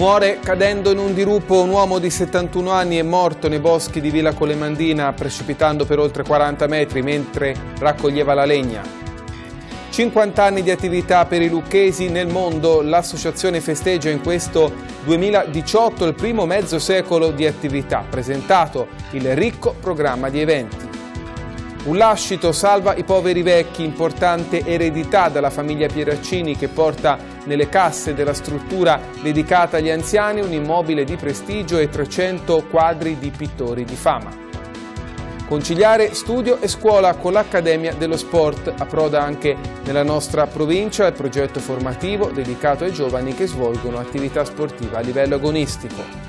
Muore cadendo in un dirupo un uomo di 71 anni è morto nei boschi di Villa Colemandina precipitando per oltre 40 metri mentre raccoglieva la legna. 50 anni di attività per i lucchesi nel mondo, l'associazione festeggia in questo 2018 il primo mezzo secolo di attività, presentato il ricco programma di eventi. Un lascito salva i poveri vecchi, importante eredità dalla famiglia Pieraccini che porta nelle casse della struttura dedicata agli anziani un immobile di prestigio e 300 quadri di pittori di fama. Conciliare studio e scuola con l'Accademia dello Sport approda anche nella nostra provincia il progetto formativo dedicato ai giovani che svolgono attività sportiva a livello agonistico.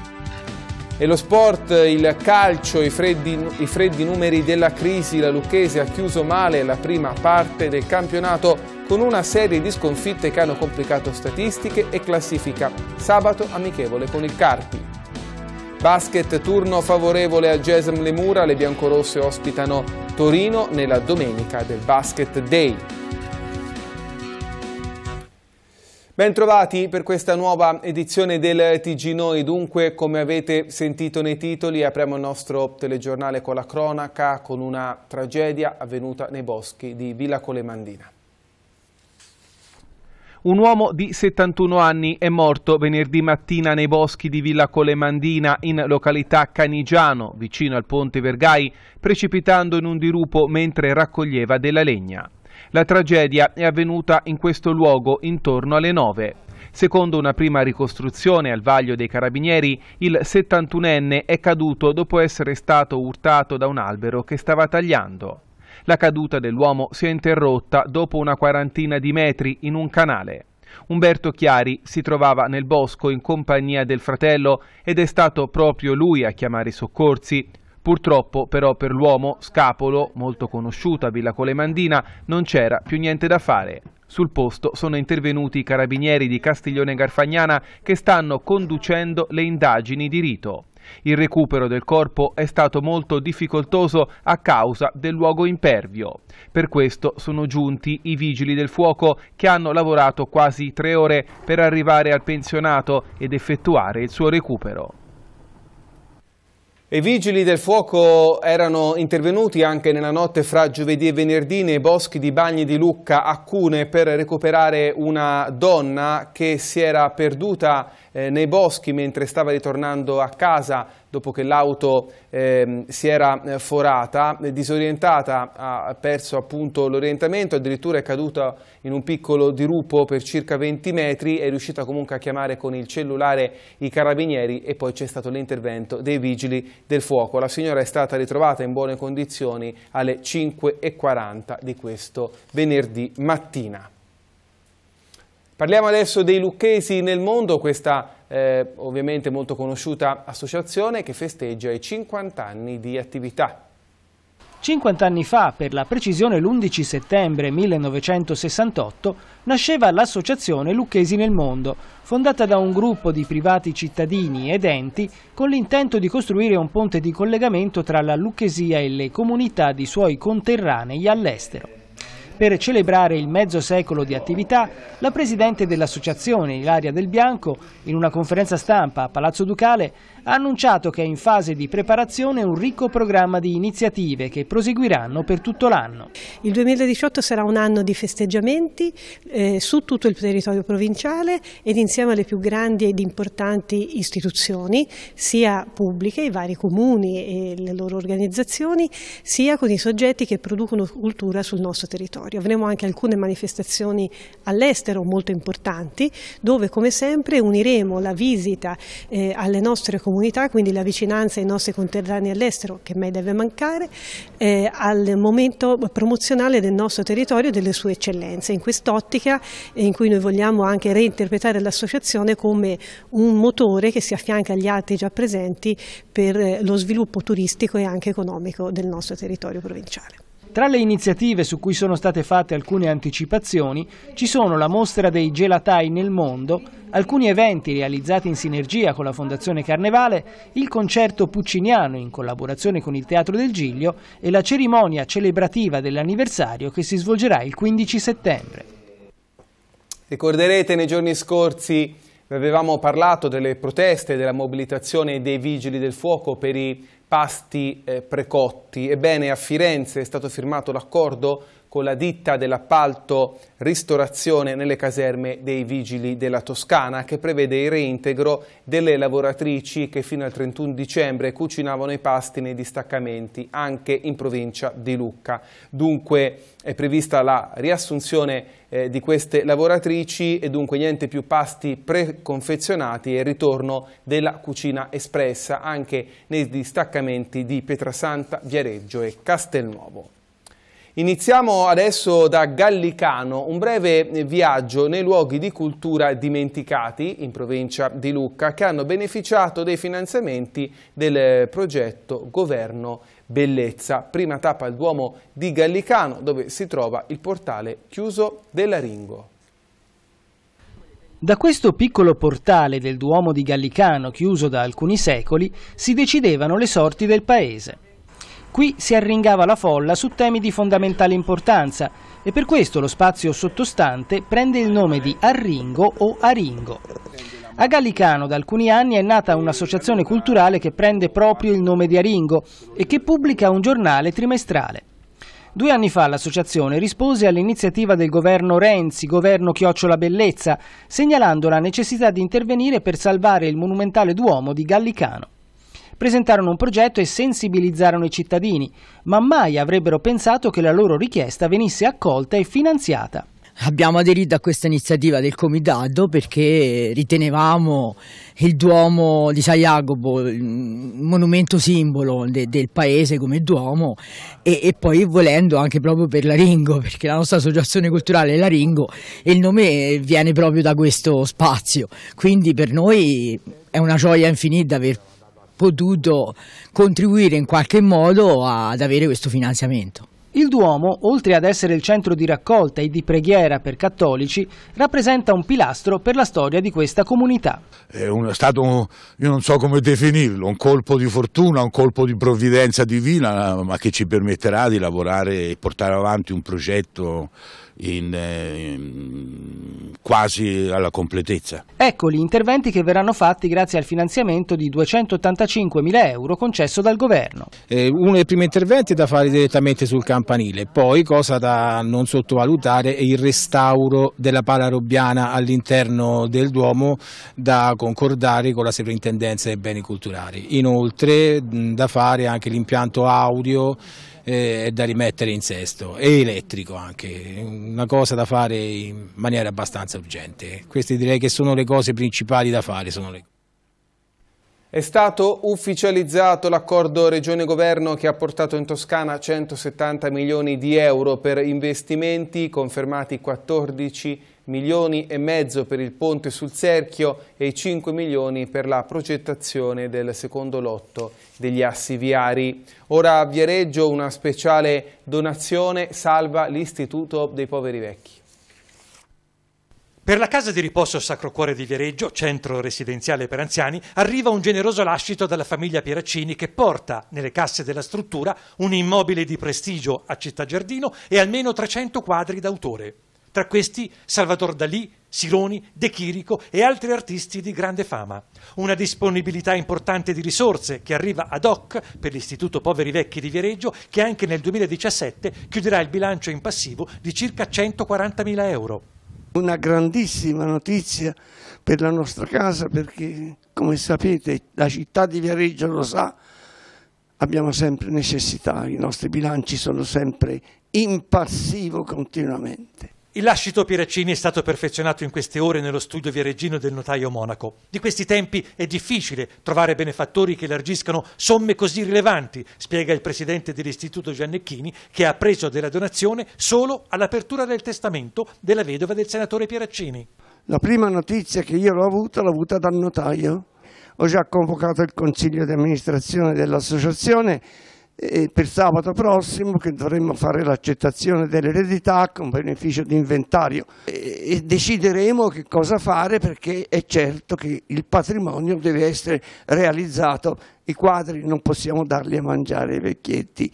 E lo sport, il calcio, i freddi, i freddi numeri della crisi, la Lucchese ha chiuso male la prima parte del campionato con una serie di sconfitte che hanno complicato statistiche e classifica. Sabato amichevole con il Carpi. Basket turno favorevole a Gesem Le Mura, le biancorosse ospitano Torino nella domenica del Basket Day. Bentrovati per questa nuova edizione del TG Noi. Dunque, come avete sentito nei titoli, apriamo il nostro telegiornale con la cronaca, con una tragedia avvenuta nei boschi di Villa Colemandina. Un uomo di 71 anni è morto venerdì mattina nei boschi di Villa Colemandina in località Canigiano, vicino al ponte Vergai, precipitando in un dirupo mentre raccoglieva della legna. La tragedia è avvenuta in questo luogo intorno alle 9. Secondo una prima ricostruzione al vaglio dei carabinieri, il 71enne è caduto dopo essere stato urtato da un albero che stava tagliando. La caduta dell'uomo si è interrotta dopo una quarantina di metri in un canale. Umberto Chiari si trovava nel bosco in compagnia del fratello ed è stato proprio lui a chiamare i soccorsi. Purtroppo però per l'uomo, Scapolo, molto conosciuto a Villa Colemandina, non c'era più niente da fare. Sul posto sono intervenuti i carabinieri di Castiglione Garfagnana che stanno conducendo le indagini di rito. Il recupero del corpo è stato molto difficoltoso a causa del luogo impervio. Per questo sono giunti i vigili del fuoco che hanno lavorato quasi tre ore per arrivare al pensionato ed effettuare il suo recupero. I vigili del fuoco erano intervenuti anche nella notte fra giovedì e venerdì nei boschi di Bagni di Lucca a Cune per recuperare una donna che si era perduta eh, nei boschi mentre stava ritornando a casa dopo che l'auto eh, si era eh, forata, eh, disorientata, ha perso appunto l'orientamento, addirittura è caduta in un piccolo dirupo per circa 20 metri, è riuscita comunque a chiamare con il cellulare i carabinieri e poi c'è stato l'intervento dei vigili del fuoco. La signora è stata ritrovata in buone condizioni alle 5.40 di questo venerdì mattina. Parliamo adesso dei lucchesi nel mondo, questa eh, ovviamente molto conosciuta associazione che festeggia i 50 anni di attività. 50 anni fa, per la precisione l'11 settembre 1968, nasceva l'Associazione Lucchesi nel Mondo, fondata da un gruppo di privati cittadini ed enti con l'intento di costruire un ponte di collegamento tra la Lucchesia e le comunità di suoi conterranei all'estero. Per celebrare il mezzo secolo di attività, la presidente dell'associazione Ilaria Del Bianco, in una conferenza stampa a Palazzo Ducale, ha annunciato che è in fase di preparazione un ricco programma di iniziative che proseguiranno per tutto l'anno. Il 2018 sarà un anno di festeggiamenti eh, su tutto il territorio provinciale ed insieme alle più grandi ed importanti istituzioni, sia pubbliche, i vari comuni e le loro organizzazioni, sia con i soggetti che producono cultura sul nostro territorio. Avremo anche alcune manifestazioni all'estero molto importanti dove come sempre uniremo la visita eh, alle nostre comunità comunità, quindi la vicinanza ai nostri conterranei all'estero, che mai deve mancare, eh, al momento promozionale del nostro territorio e delle sue eccellenze. In quest'ottica eh, in cui noi vogliamo anche reinterpretare l'associazione come un motore che si affianca agli altri già presenti per eh, lo sviluppo turistico e anche economico del nostro territorio provinciale. Tra le iniziative su cui sono state fatte alcune anticipazioni ci sono la mostra dei gelatai nel mondo, alcuni eventi realizzati in sinergia con la Fondazione Carnevale, il concerto pucciniano in collaborazione con il Teatro del Giglio e la cerimonia celebrativa dell'anniversario che si svolgerà il 15 settembre. Ricorderete nei giorni scorsi avevamo parlato delle proteste, della mobilitazione dei vigili del fuoco per i pasti eh, precotti. Ebbene, a Firenze è stato firmato l'accordo con la ditta dell'appalto ristorazione nelle caserme dei Vigili della Toscana che prevede il reintegro delle lavoratrici che fino al 31 dicembre cucinavano i pasti nei distaccamenti anche in provincia di Lucca. Dunque è prevista la riassunzione eh, di queste lavoratrici e dunque niente più pasti preconfezionati e il ritorno della cucina espressa anche nei distaccamenti di Pietrasanta, Viareggio e Castelnuovo. Iniziamo adesso da Gallicano, un breve viaggio nei luoghi di cultura dimenticati in provincia di Lucca che hanno beneficiato dei finanziamenti del progetto Governo Bellezza. Prima tappa al Duomo di Gallicano dove si trova il portale chiuso dell'Aringo. Da questo piccolo portale del Duomo di Gallicano chiuso da alcuni secoli si decidevano le sorti del paese. Qui si arringava la folla su temi di fondamentale importanza e per questo lo spazio sottostante prende il nome di Arringo o Aringo. A Gallicano da alcuni anni è nata un'associazione culturale che prende proprio il nome di Aringo e che pubblica un giornale trimestrale. Due anni fa l'associazione rispose all'iniziativa del governo Renzi, governo Chiocciola Bellezza, segnalando la necessità di intervenire per salvare il monumentale Duomo di Gallicano presentarono un progetto e sensibilizzarono i cittadini, ma mai avrebbero pensato che la loro richiesta venisse accolta e finanziata. Abbiamo aderito a questa iniziativa del Comitato perché ritenevamo il Duomo di San Jacopo boh, un monumento simbolo de, del paese come Duomo e, e, poi volendo anche proprio per Laringo perché la nostra associazione culturale è Laringo e il nome viene proprio da questo spazio quindi per noi è una gioia infinita aver potuto contribuire in qualche modo ad avere questo finanziamento. Il Duomo, oltre ad essere il centro di raccolta e di preghiera per cattolici, rappresenta un pilastro per la storia di questa comunità. È un, stato, io non so come definirlo, un colpo di fortuna, un colpo di provvidenza divina, ma che ci permetterà di lavorare e portare avanti un progetto in, eh, quasi alla completezza. Ecco gli interventi che verranno fatti grazie al finanziamento di 285 mila euro concesso dal governo. Eh, uno dei primi interventi è da fare direttamente sul campanile, poi cosa da non sottovalutare è il restauro della pala robbiana all'interno del Duomo da concordare con la sovrintendenza dei beni culturali. Inoltre da fare anche l'impianto audio eh, da rimettere in sesto e elettrico anche, una cosa da fare in maniera abbastanza urgente. Queste direi che sono le cose principali da fare. Le... È stato ufficializzato l'accordo Regione-Governo che ha portato in Toscana 170 milioni di euro per investimenti, confermati 14 milioni milioni e mezzo per il ponte sul Serchio e 5 milioni per la progettazione del secondo lotto degli assi viari. Ora a Viareggio una speciale donazione salva l'Istituto dei Poveri Vecchi. Per la casa di riposo Sacro Cuore di Viareggio, centro residenziale per anziani, arriva un generoso lascito dalla famiglia Pieraccini che porta nelle casse della struttura un immobile di prestigio a Città Giardino e almeno 300 quadri d'autore tra questi Salvador Dalì, Sironi, De Chirico e altri artisti di grande fama. Una disponibilità importante di risorse che arriva ad hoc per l'Istituto Poveri Vecchi di Viareggio che anche nel 2017 chiuderà il bilancio in passivo di circa 140.000 euro. Una grandissima notizia per la nostra casa perché, come sapete, la città di Viareggio lo sa, abbiamo sempre necessità, i nostri bilanci sono sempre in passivo continuamente. Il lascito Pieraccini è stato perfezionato in queste ore nello studio viareggino del notaio Monaco. Di questi tempi è difficile trovare benefattori che largiscano somme così rilevanti, spiega il presidente dell'istituto Giannecchini, che ha preso della donazione solo all'apertura del testamento della vedova del senatore Pieraccini. La prima notizia che io l'ho avuta, l'ho avuta dal notaio. Ho già convocato il consiglio di amministrazione dell'associazione per sabato prossimo che dovremmo fare l'accettazione dell'eredità con beneficio di inventario e decideremo che cosa fare perché è certo che il patrimonio deve essere realizzato, i quadri non possiamo darli a mangiare ai vecchietti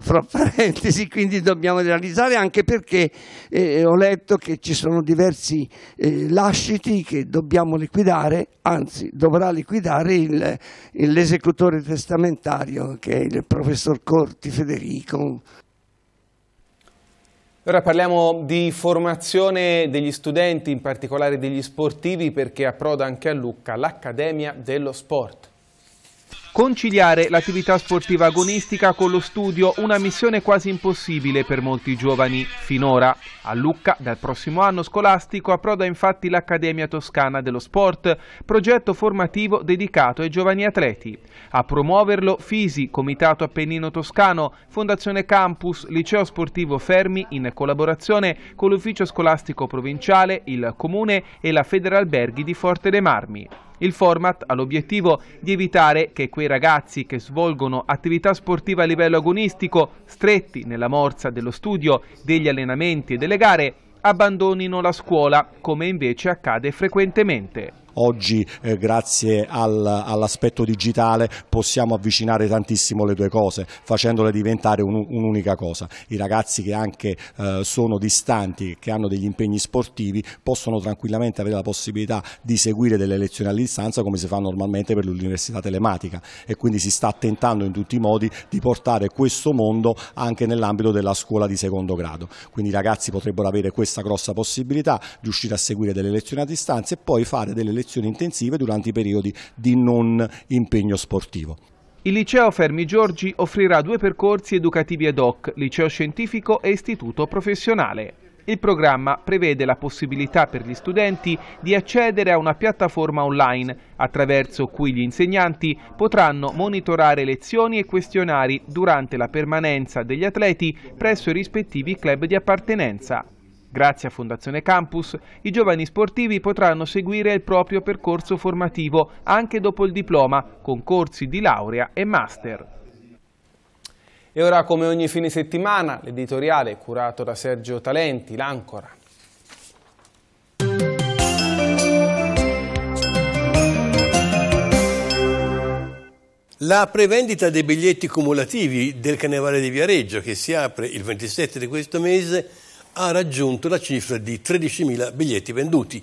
fra parentesi, quindi dobbiamo realizzare anche perché eh, ho letto che ci sono diversi eh, lasciti che dobbiamo liquidare, anzi dovrà liquidare l'esecutore testamentario che è il professor Corti Federico. Ora parliamo di formazione degli studenti, in particolare degli sportivi, perché approda anche a Lucca l'Accademia dello Sport. Conciliare l'attività sportiva agonistica con lo studio, una missione quasi impossibile per molti giovani finora. A Lucca, dal prossimo anno scolastico, approda infatti l'Accademia Toscana dello Sport, progetto formativo dedicato ai giovani atleti. A promuoverlo Fisi, Comitato Appennino Toscano, Fondazione Campus, Liceo Sportivo Fermi, in collaborazione con l'Ufficio Scolastico Provinciale, il Comune e la Federalberghi di Forte dei Marmi. Il format ha l'obiettivo di evitare che quei ragazzi che svolgono attività sportiva a livello agonistico, stretti nella morsa dello studio, degli allenamenti e delle gare, abbandonino la scuola, come invece accade frequentemente oggi eh, grazie al, all'aspetto digitale possiamo avvicinare tantissimo le due cose facendole diventare un'unica un cosa. I ragazzi che anche eh, sono distanti, che hanno degli impegni sportivi possono tranquillamente avere la possibilità di seguire delle lezioni a distanza come si fa normalmente per l'università telematica e quindi si sta tentando in tutti i modi di portare questo mondo anche nell'ambito della scuola di secondo grado. Quindi i ragazzi potrebbero avere questa grossa possibilità di uscire a seguire delle lezioni a distanza e poi fare delle lezioni lezioni intensive durante i periodi di non impegno sportivo. Il liceo Fermi Giorgi offrirà due percorsi educativi ad hoc, liceo scientifico e istituto professionale. Il programma prevede la possibilità per gli studenti di accedere a una piattaforma online attraverso cui gli insegnanti potranno monitorare lezioni e questionari durante la permanenza degli atleti presso i rispettivi club di appartenenza. Grazie a Fondazione Campus, i giovani sportivi potranno seguire il proprio percorso formativo anche dopo il diploma, con corsi di laurea e master. E ora, come ogni fine settimana, l'editoriale curato da Sergio Talenti, l'Ancora. La prevendita dei biglietti cumulativi del Carnevale di Viareggio, che si apre il 27 di questo mese, ha raggiunto la cifra di 13.000 biglietti venduti,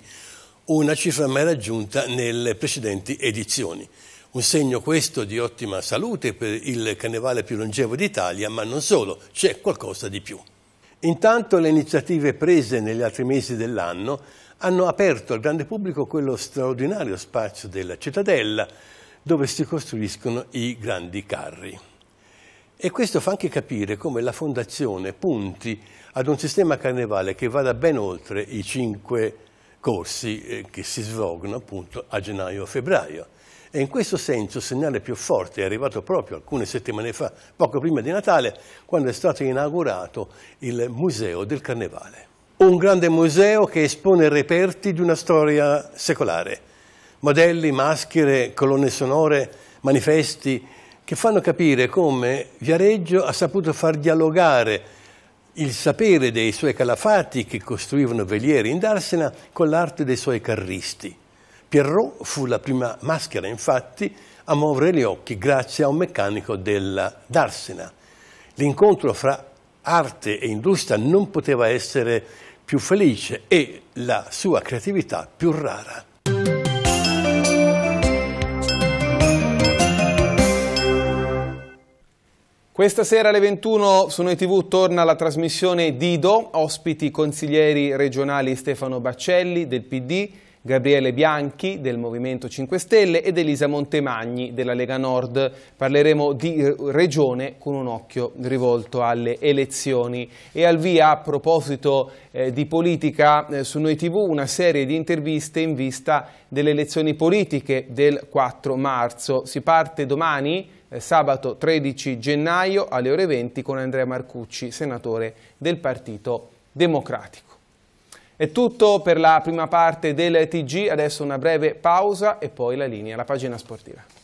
una cifra mai raggiunta nelle precedenti edizioni. Un segno questo di ottima salute per il carnevale più longevo d'Italia, ma non solo, c'è qualcosa di più. Intanto le iniziative prese negli altri mesi dell'anno hanno aperto al grande pubblico quello straordinario spazio della cittadella dove si costruiscono i grandi carri. E questo fa anche capire come la Fondazione punti ad un sistema carnevale che vada ben oltre i cinque corsi eh, che si svolgono appunto a gennaio o febbraio. E in questo senso il segnale più forte è arrivato proprio alcune settimane fa, poco prima di Natale, quando è stato inaugurato il Museo del Carnevale. Un grande museo che espone reperti di una storia secolare, modelli, maschere, colonne sonore, manifesti, che fanno capire come Viareggio ha saputo far dialogare il sapere dei suoi calafati che costruivano velieri in Darsena con l'arte dei suoi carristi. Pierrot fu la prima maschera, infatti, a muovere gli occhi grazie a un meccanico della Darsena. L'incontro fra arte e industria non poteva essere più felice e la sua creatività più rara. Questa sera alle 21 su Noi TV torna la trasmissione Dido, ospiti consiglieri regionali Stefano Baccelli del PD, Gabriele Bianchi del Movimento 5 Stelle ed Elisa Montemagni della Lega Nord. Parleremo di regione con un occhio rivolto alle elezioni. E al via, a proposito eh, di politica, eh, su Noi TV una serie di interviste in vista delle elezioni politiche del 4 marzo. Si parte domani sabato 13 gennaio alle ore 20 con Andrea Marcucci, senatore del Partito Democratico. È tutto per la prima parte del TG, adesso una breve pausa e poi la linea, la pagina sportiva.